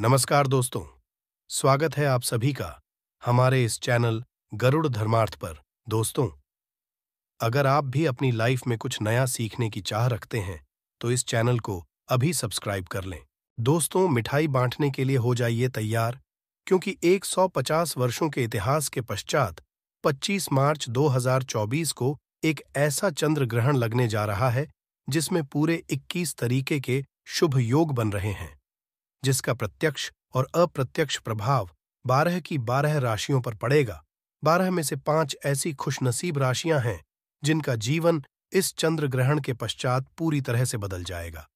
नमस्कार दोस्तों स्वागत है आप सभी का हमारे इस चैनल गरुड़ धर्मार्थ पर दोस्तों अगर आप भी अपनी लाइफ में कुछ नया सीखने की चाह रखते हैं तो इस चैनल को अभी सब्सक्राइब कर लें दोस्तों मिठाई बांटने के लिए हो जाइए तैयार क्योंकि 150 वर्षों के इतिहास के पश्चात 25 मार्च 2024 को एक ऐसा चंद्र ग्रहण लगने जा रहा है जिसमें पूरे 21 तरीके के शुभ योग बन रहे हैं जिसका प्रत्यक्ष और अप्रत्यक्ष प्रभाव बारह की बारह राशियों पर पड़ेगा बारह में से पांच ऐसी खुशनसीब राशियां हैं जिनका जीवन इस चंद्र ग्रहण के पश्चात पूरी तरह से बदल जाएगा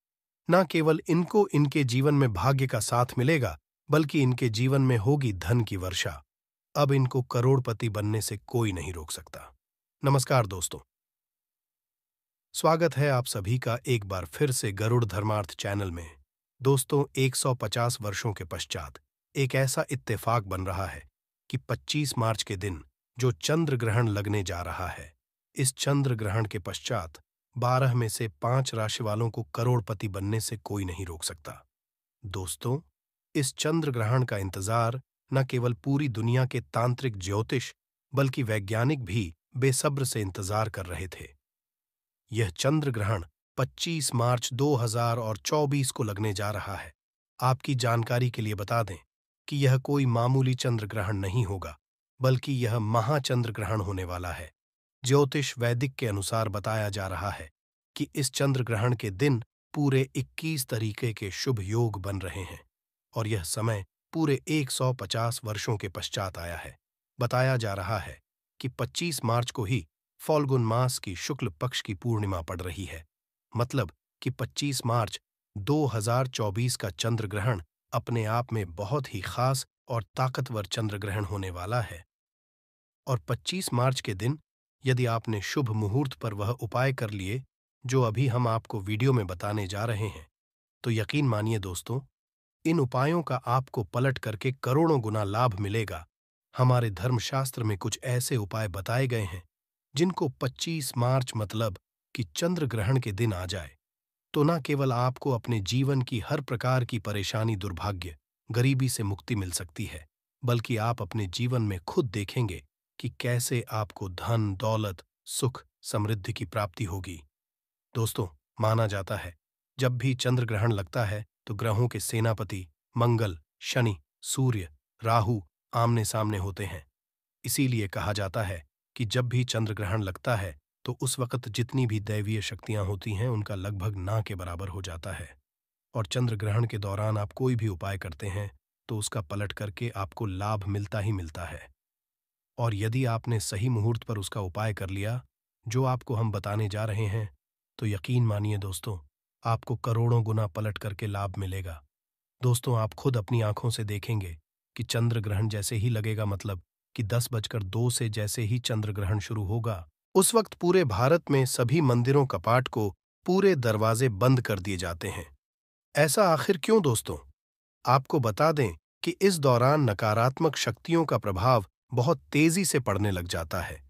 न केवल इनको इनके जीवन में भाग्य का साथ मिलेगा बल्कि इनके जीवन में होगी धन की वर्षा अब इनको करोड़पति बनने से कोई नहीं रोक सकता नमस्कार दोस्तों स्वागत है आप सभी का एक बार फिर से गरुड़ धर्मार्थ चैनल में दोस्तों 150 वर्षों के पश्चात एक ऐसा इत्तेफाक बन रहा है कि 25 मार्च के दिन जो चंद्र ग्रहण लगने जा रहा है इस चंद्र ग्रहण के पश्चात बारह में से पांच राशि वालों को करोड़पति बनने से कोई नहीं रोक सकता दोस्तों इस चंद्र ग्रहण का इंतजार न केवल पूरी दुनिया के तांत्रिक ज्योतिष बल्कि वैज्ञानिक भी बेसब्र से इंतजार कर रहे थे यह चंद्र ग्रहण 25 मार्च 2024 को लगने जा रहा है आपकी जानकारी के लिए बता दें कि यह कोई मामूली चंद्र ग्रहण नहीं होगा बल्कि यह महाचंद्र ग्रहण होने वाला है ज्योतिष वैदिक के अनुसार बताया जा रहा है कि इस चंद्र ग्रहण के दिन पूरे 21 तरीके के शुभ योग बन रहे हैं और यह समय पूरे 150 वर्षों के पश्चात आया है बताया जा रहा है कि 25 मार्च को ही फाल्गुन मास की शुक्ल पक्ष की पूर्णिमा पड़ रही है मतलब कि 25 मार्च 2024 का चंद्र ग्रहण अपने आप में बहुत ही खास और ताकतवर चंद्र ग्रहण होने वाला है और 25 मार्च के दिन यदि आपने शुभ मुहूर्त पर वह उपाय कर लिए जो अभी हम आपको वीडियो में बताने जा रहे हैं तो यकीन मानिए दोस्तों इन उपायों का आपको पलट करके करोड़ों गुना लाभ मिलेगा हमारे धर्मशास्त्र में कुछ ऐसे उपाय बताए गए हैं जिनको 25 मार्च मतलब कि चंद्र ग्रहण के दिन आ जाए तो न केवल आपको अपने जीवन की हर प्रकार की परेशानी दुर्भाग्य गरीबी से मुक्ति मिल सकती है बल्कि आप अपने जीवन में खुद देखेंगे कि कैसे आपको धन दौलत सुख समृद्धि की प्राप्ति होगी दोस्तों माना जाता है जब भी चंद्र ग्रहण लगता है तो ग्रहों के सेनापति मंगल शनि सूर्य राहु आमने सामने होते हैं इसीलिए कहा जाता है कि जब भी चंद्र ग्रहण लगता है तो उस वक़्त जितनी भी दैवीय शक्तियां होती हैं उनका लगभग ना के बराबर हो जाता है और चंद्र ग्रहण के दौरान आप कोई भी उपाय करते हैं तो उसका पलट करके आपको लाभ मिलता ही मिलता है और यदि आपने सही मुहूर्त पर उसका उपाय कर लिया जो आपको हम बताने जा रहे हैं तो यकीन मानिए दोस्तों आपको करोड़ों गुना पलट करके लाभ मिलेगा दोस्तों आप खुद अपनी आंखों से देखेंगे कि चंद्र ग्रहण जैसे ही लगेगा मतलब कि दस बजकर दो से जैसे ही चंद्र ग्रहण शुरू होगा उस वक्त पूरे भारत में सभी मंदिरों कपाट को पूरे दरवाजे बंद कर दिए जाते हैं ऐसा आखिर क्यों दोस्तों आपको बता दें कि इस दौरान नकारात्मक शक्तियों का प्रभाव बहुत तेजी से पड़ने लग जाता है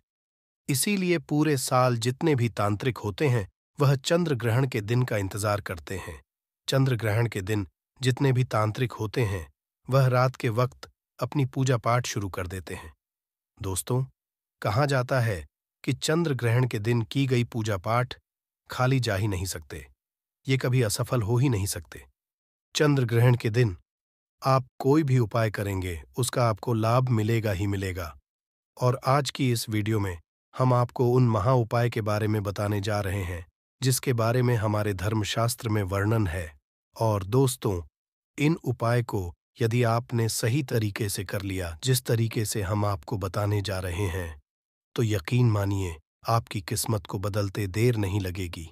इसीलिए पूरे साल जितने भी तांत्रिक होते हैं वह चंद्र ग्रहण के दिन का इंतजार करते हैं चंद्र ग्रहण के दिन जितने भी तांत्रिक होते हैं वह रात के वक्त अपनी पूजा पाठ शुरू कर देते हैं दोस्तों कहा जाता है कि चंद्र ग्रहण के दिन की गई पूजा पाठ खाली जा ही नहीं सकते ये कभी असफल हो ही नहीं सकते चंद्र ग्रहण के दिन आप कोई भी उपाय करेंगे उसका आपको लाभ मिलेगा ही मिलेगा और आज की इस वीडियो में हम आपको उन महा उपाय के बारे में बताने जा रहे हैं जिसके बारे में हमारे धर्मशास्त्र में वर्णन है और दोस्तों इन उपाय को यदि आपने सही तरीके से कर लिया जिस तरीके से हम आपको बताने जा रहे हैं तो यकीन मानिए आपकी किस्मत को बदलते देर नहीं लगेगी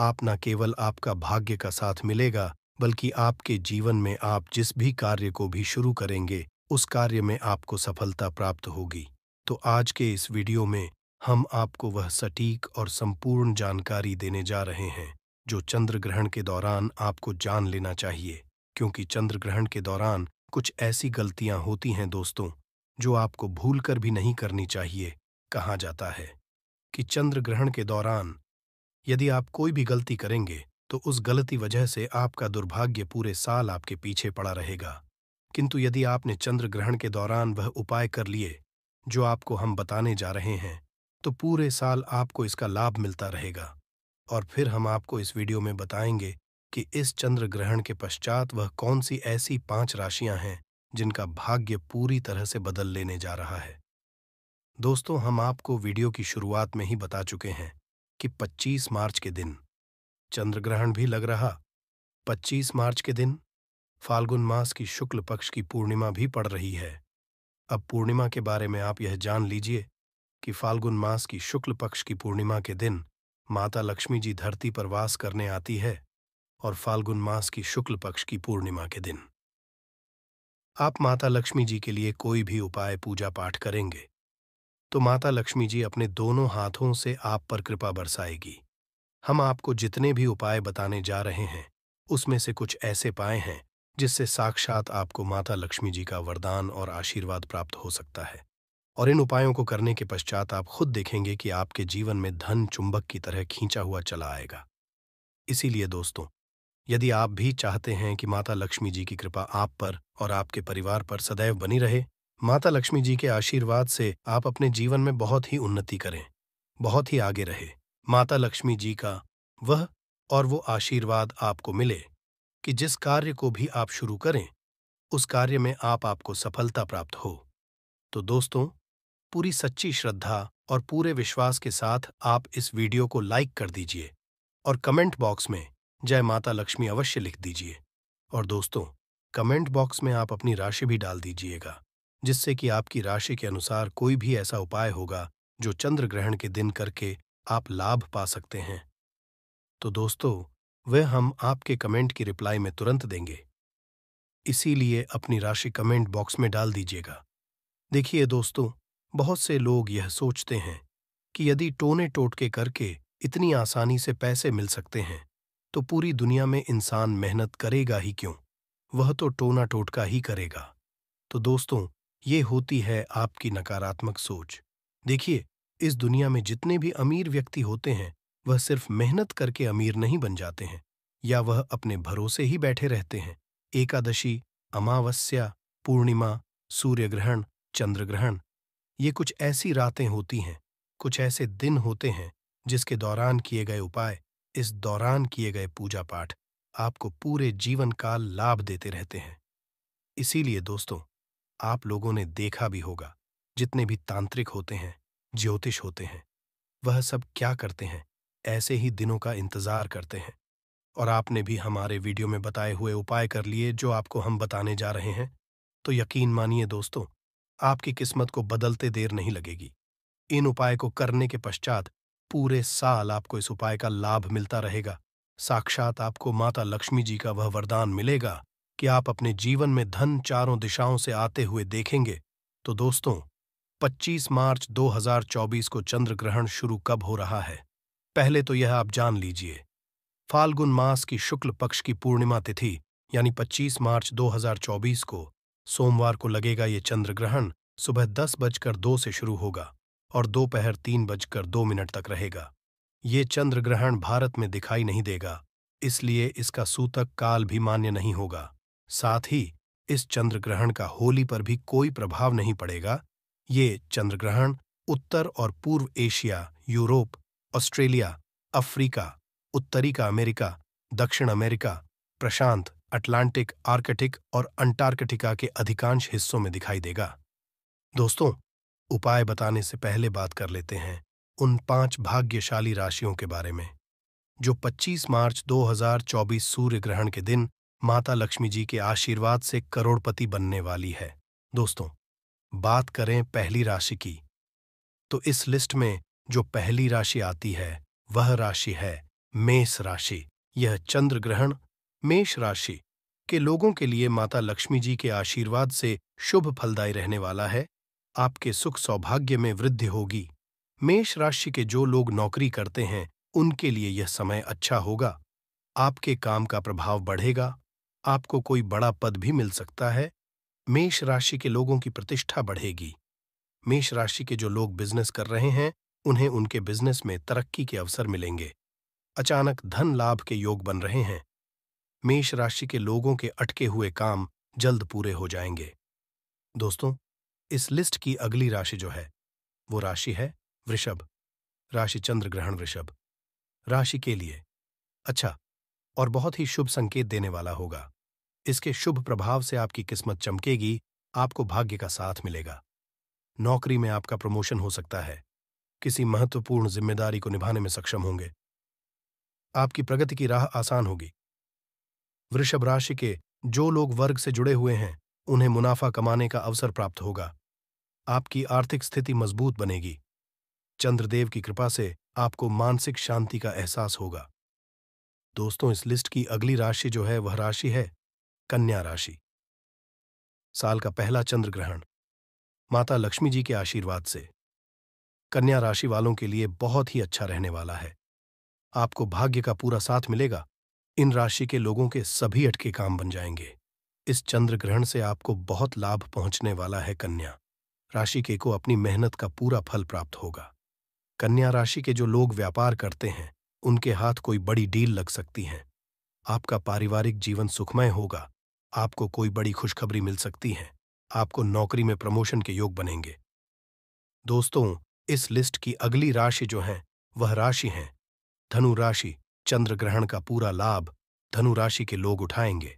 आप न केवल आपका भाग्य का साथ मिलेगा बल्कि आपके जीवन में आप जिस भी कार्य को भी शुरू करेंगे उस कार्य में आपको सफलता प्राप्त होगी तो आज के इस वीडियो में हम आपको वह सटीक और संपूर्ण जानकारी देने जा रहे हैं जो चंद्र ग्रहण के दौरान आपको जान लेना चाहिए क्योंकि चंद्र ग्रहण के दौरान कुछ ऐसी गलतियां होती हैं दोस्तों जो आपको भूल कर भी नहीं करनी चाहिए कहा जाता है कि चंद्र ग्रहण के दौरान यदि आप कोई भी गलती करेंगे तो उस गलती वजह से आपका दुर्भाग्य पूरे साल आपके पीछे पड़ा रहेगा किंतु यदि आपने चंद्र ग्रहण के दौरान वह उपाय कर लिए जो आपको हम बताने जा रहे हैं तो पूरे साल आपको इसका लाभ मिलता रहेगा और फिर हम आपको इस वीडियो में बताएंगे कि इस चंद्र ग्रहण के पश्चात वह कौन सी ऐसी पांच राशियां हैं जिनका भाग्य पूरी तरह से बदल लेने जा रहा है दोस्तों हम आपको वीडियो की शुरुआत में ही बता चुके हैं कि 25 मार्च के दिन चंद्र ग्रहण भी लग रहा 25 मार्च के दिन फाल्गुन मास की शुक्ल पक्ष की पूर्णिमा भी पड़ रही है अब पूर्णिमा के बारे में आप यह जान लीजिए कि फाल्गुन मास की शुक्ल पक्ष की पूर्णिमा के दिन माता लक्ष्मी जी धरती पर वास करने आती है और फाल्गुन मास की शुक्ल पक्ष की पूर्णिमा के दिन आप माता लक्ष्मी जी के लिए कोई भी उपाय पूजा पाठ करेंगे तो माता लक्ष्मी जी अपने दोनों हाथों से आप पर कृपा बरसाएगी हम आपको जितने भी उपाय बताने जा रहे हैं उसमें से कुछ ऐसे पाए हैं जिससे साक्षात आपको माता लक्ष्मी जी का वरदान और आशीर्वाद प्राप्त हो सकता है और इन उपायों को करने के पश्चात आप खुद देखेंगे कि आपके जीवन में धन चुंबक की तरह खींचा हुआ चला आएगा इसीलिए दोस्तों यदि आप भी चाहते हैं कि माता लक्ष्मी जी की कृपा आप पर और आपके परिवार पर सदैव बनी रहे माता लक्ष्मी जी के आशीर्वाद से आप अपने जीवन में बहुत ही उन्नति करें बहुत ही आगे रहे माता लक्ष्मी जी का वह और वो आशीर्वाद आपको मिले कि जिस कार्य को भी आप शुरू करें उस कार्य में आप आपको सफलता प्राप्त हो तो दोस्तों पूरी सच्ची श्रद्धा और पूरे विश्वास के साथ आप इस वीडियो को लाइक कर दीजिए और कमेंट बॉक्स में जय माता लक्ष्मी अवश्य लिख दीजिए और दोस्तों कमेंट बॉक्स में आप अपनी राशि भी डाल दीजिएगा जिससे कि आपकी राशि के अनुसार कोई भी ऐसा उपाय होगा जो चंद्र ग्रहण के दिन करके आप लाभ पा सकते हैं तो दोस्तों वह हम आपके कमेंट की रिप्लाई में तुरंत देंगे इसीलिए अपनी राशि कमेंट बॉक्स में डाल दीजिएगा देखिए दोस्तों बहुत से लोग यह सोचते हैं कि यदि टोने टोटके करके इतनी आसानी से पैसे मिल सकते हैं तो पूरी दुनिया में इंसान मेहनत करेगा ही क्यों वह तो टोना टोटका ही करेगा तो दोस्तों ये होती है आपकी नकारात्मक सोच देखिए इस दुनिया में जितने भी अमीर व्यक्ति होते हैं वह सिर्फ मेहनत करके अमीर नहीं बन जाते हैं या वह अपने भरोसे ही बैठे रहते हैं एकादशी अमावस्या पूर्णिमा सूर्य ग्रहण चंद्र ग्रहण ये कुछ ऐसी रातें होती हैं कुछ ऐसे दिन होते हैं जिसके दौरान किए गए उपाय इस दौरान किए गए पूजा पाठ आपको पूरे जीवन काल लाभ देते रहते हैं इसीलिए दोस्तों आप लोगों ने देखा भी होगा जितने भी तांत्रिक होते हैं ज्योतिष होते हैं वह सब क्या करते हैं ऐसे ही दिनों का इंतजार करते हैं और आपने भी हमारे वीडियो में बताए हुए उपाय कर लिए जो आपको हम बताने जा रहे हैं तो यकीन मानिए दोस्तों आपकी किस्मत को बदलते देर नहीं लगेगी इन उपाय को करने के पश्चात पूरे साल आपको इस उपाय का लाभ मिलता रहेगा साक्षात आपको माता लक्ष्मी जी का वह वरदान मिलेगा कि आप अपने जीवन में धन चारों दिशाओं से आते हुए देखेंगे तो दोस्तों 25 मार्च 2024 को चंद्र ग्रहण शुरू कब हो रहा है पहले तो यह आप जान लीजिए फाल्गुन मास की शुक्ल पक्ष की पूर्णिमा तिथि यानी 25 मार्च 2024 को सोमवार को लगेगा ये चंद्र ग्रहण सुबह दस बजकर दो से शुरू होगा और दोपहर तीन बजकर दो मिनट तक रहेगा ये चंद्र ग्रहण भारत में दिखाई नहीं देगा इसलिए इसका सूतक काल भी मान्य नहीं होगा साथ ही इस चंद्र ग्रहण का होली पर भी कोई प्रभाव नहीं पड़ेगा ये चंद्र ग्रहण उत्तर और पूर्व एशिया यूरोप ऑस्ट्रेलिया अफ्रीका उत्तरी का अमेरिका दक्षिण अमेरिका प्रशांत अटलांटिक आर्कटिक और अंटार्कटिका के अधिकांश हिस्सों में दिखाई देगा दोस्तों उपाय बताने से पहले बात कर लेते हैं उन पांच भाग्यशाली राशियों के बारे में जो 25 मार्च 2024 सूर्य ग्रहण के दिन माता लक्ष्मी जी के आशीर्वाद से करोड़पति बनने वाली है दोस्तों बात करें पहली राशि की तो इस लिस्ट में जो पहली राशि आती है वह राशि है मेष राशि यह चंद्र ग्रहण मेष राशि के लोगों के लिए माता लक्ष्मी जी के आशीर्वाद से शुभ फलदायी रहने वाला है आपके सुख सौभाग्य में वृद्धि होगी मेष राशि के जो लोग नौकरी करते हैं उनके लिए यह समय अच्छा होगा आपके काम का प्रभाव बढ़ेगा आपको कोई बड़ा पद भी मिल सकता है मेष राशि के लोगों की प्रतिष्ठा बढ़ेगी मेष राशि के जो लोग बिजनेस कर रहे हैं उन्हें उनके बिजनेस में तरक्की के अवसर मिलेंगे अचानक धन लाभ के योग बन रहे हैं मेष राशि के लोगों के अटके हुए काम जल्द पूरे हो जाएंगे दोस्तों इस लिस्ट की अगली राशि जो है वो राशि है वृषभ राशि चंद्र ग्रहण वृषभ राशि के लिए अच्छा और बहुत ही शुभ संकेत देने वाला होगा इसके शुभ प्रभाव से आपकी किस्मत चमकेगी आपको भाग्य का साथ मिलेगा नौकरी में आपका प्रमोशन हो सकता है किसी महत्वपूर्ण जिम्मेदारी को निभाने में सक्षम होंगे आपकी प्रगति की राह आसान होगी वृषभ राशि के जो लोग वर्ग से जुड़े हुए हैं उन्हें मुनाफा कमाने का अवसर प्राप्त होगा आपकी आर्थिक स्थिति मजबूत बनेगी चंद्रदेव की कृपा से आपको मानसिक शांति का एहसास होगा दोस्तों इस लिस्ट की अगली राशि जो है वह राशि है कन्या राशि साल का पहला चंद्र ग्रहण माता लक्ष्मी जी के आशीर्वाद से कन्या राशि वालों के लिए बहुत ही अच्छा रहने वाला है आपको भाग्य का पूरा साथ मिलेगा इन राशि के लोगों के सभी अटके काम बन जाएंगे इस चंद्र ग्रहण से आपको बहुत लाभ पहुंचने वाला है कन्या राशि के को अपनी मेहनत का पूरा फल प्राप्त होगा कन्या राशि के जो लोग व्यापार करते हैं उनके हाथ कोई बड़ी डील लग सकती है आपका पारिवारिक जीवन सुखमय होगा आपको कोई बड़ी खुशखबरी मिल सकती है आपको नौकरी में प्रमोशन के योग बनेंगे दोस्तों इस लिस्ट की अगली राशि जो है वह राशि है धनु राशि चंद्र ग्रहण का पूरा लाभ धनु राशि के लोग उठाएंगे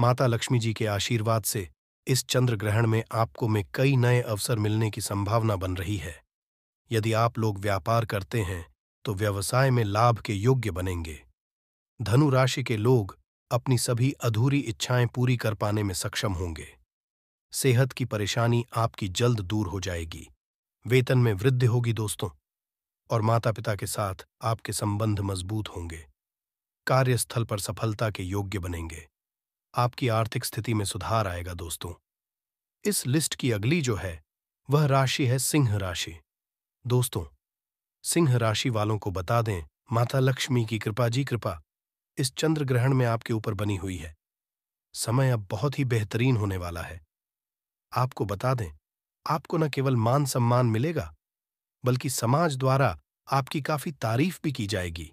माता लक्ष्मी जी के आशीर्वाद से इस चंद्र ग्रहण में आपको में कई नए अवसर मिलने की संभावना बन रही है यदि आप लोग व्यापार करते हैं तो व्यवसाय में लाभ के योग्य बनेंगे धनु राशि के लोग अपनी सभी अधूरी इच्छाएं पूरी कर पाने में सक्षम होंगे सेहत की परेशानी आपकी जल्द दूर हो जाएगी वेतन में वृद्धि होगी दोस्तों और माता पिता के साथ आपके संबंध मजबूत होंगे कार्यस्थल पर सफलता के योग्य बनेंगे आपकी आर्थिक स्थिति में सुधार आएगा दोस्तों इस लिस्ट की अगली जो है वह राशि है सिंह राशि दोस्तों सिंह राशि वालों को बता दें माता लक्ष्मी की कृपा जी कृपा इस चंद्र ग्रहण में आपके ऊपर बनी हुई है समय अब बहुत ही बेहतरीन होने वाला है आपको बता दें आपको न केवल मान सम्मान मिलेगा बल्कि समाज द्वारा आपकी काफी तारीफ भी की जाएगी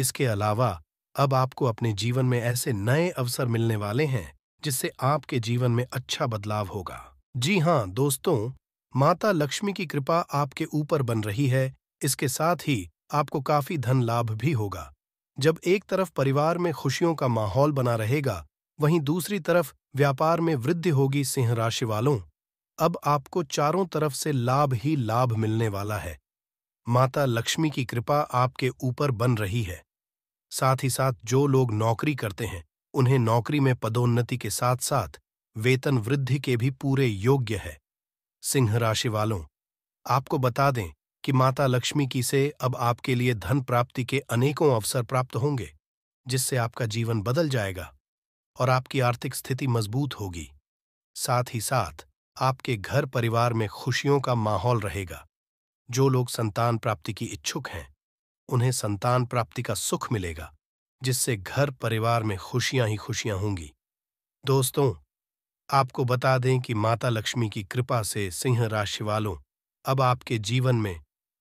इसके अलावा अब आपको अपने जीवन में ऐसे नए अवसर मिलने वाले हैं जिससे आपके जीवन में अच्छा बदलाव होगा जी हाँ दोस्तों माता लक्ष्मी की कृपा आपके ऊपर बन रही है इसके साथ ही आपको काफी धन लाभ भी होगा जब एक तरफ परिवार में खुशियों का माहौल बना रहेगा वहीं दूसरी तरफ व्यापार में वृद्धि होगी सिंह राशि वालों अब आपको चारों तरफ से लाभ ही लाभ मिलने वाला है माता लक्ष्मी की कृपा आपके ऊपर बन रही है साथ ही साथ जो लोग नौकरी करते हैं उन्हें नौकरी में पदोन्नति के साथ साथ वेतन वृद्धि के भी पूरे योग्य है सिंह राशि वालों आपको बता दें कि माता लक्ष्मी की से अब आपके लिए धन प्राप्ति के अनेकों अवसर प्राप्त होंगे जिससे आपका जीवन बदल जाएगा और आपकी आर्थिक स्थिति मजबूत होगी साथ ही साथ आपके घर परिवार में खुशियों का माहौल रहेगा जो लोग संतान प्राप्ति की इच्छुक हैं उन्हें संतान प्राप्ति का सुख मिलेगा जिससे घर परिवार में खुशियां ही खुशियां होंगी दोस्तों आपको बता दें कि माता लक्ष्मी की कृपा से सिंह राशि वालों अब आपके जीवन में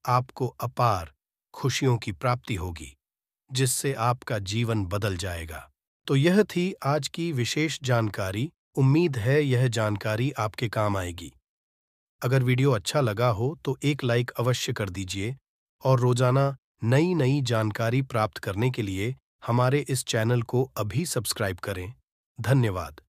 आपको अपार खुशियों की प्राप्ति होगी जिससे आपका जीवन बदल जाएगा तो यह थी आज की विशेष जानकारी उम्मीद है यह जानकारी आपके काम आएगी अगर वीडियो अच्छा लगा हो तो एक लाइक अवश्य कर दीजिए और रोजाना नई नई जानकारी प्राप्त करने के लिए हमारे इस चैनल को अभी सब्सक्राइब करें धन्यवाद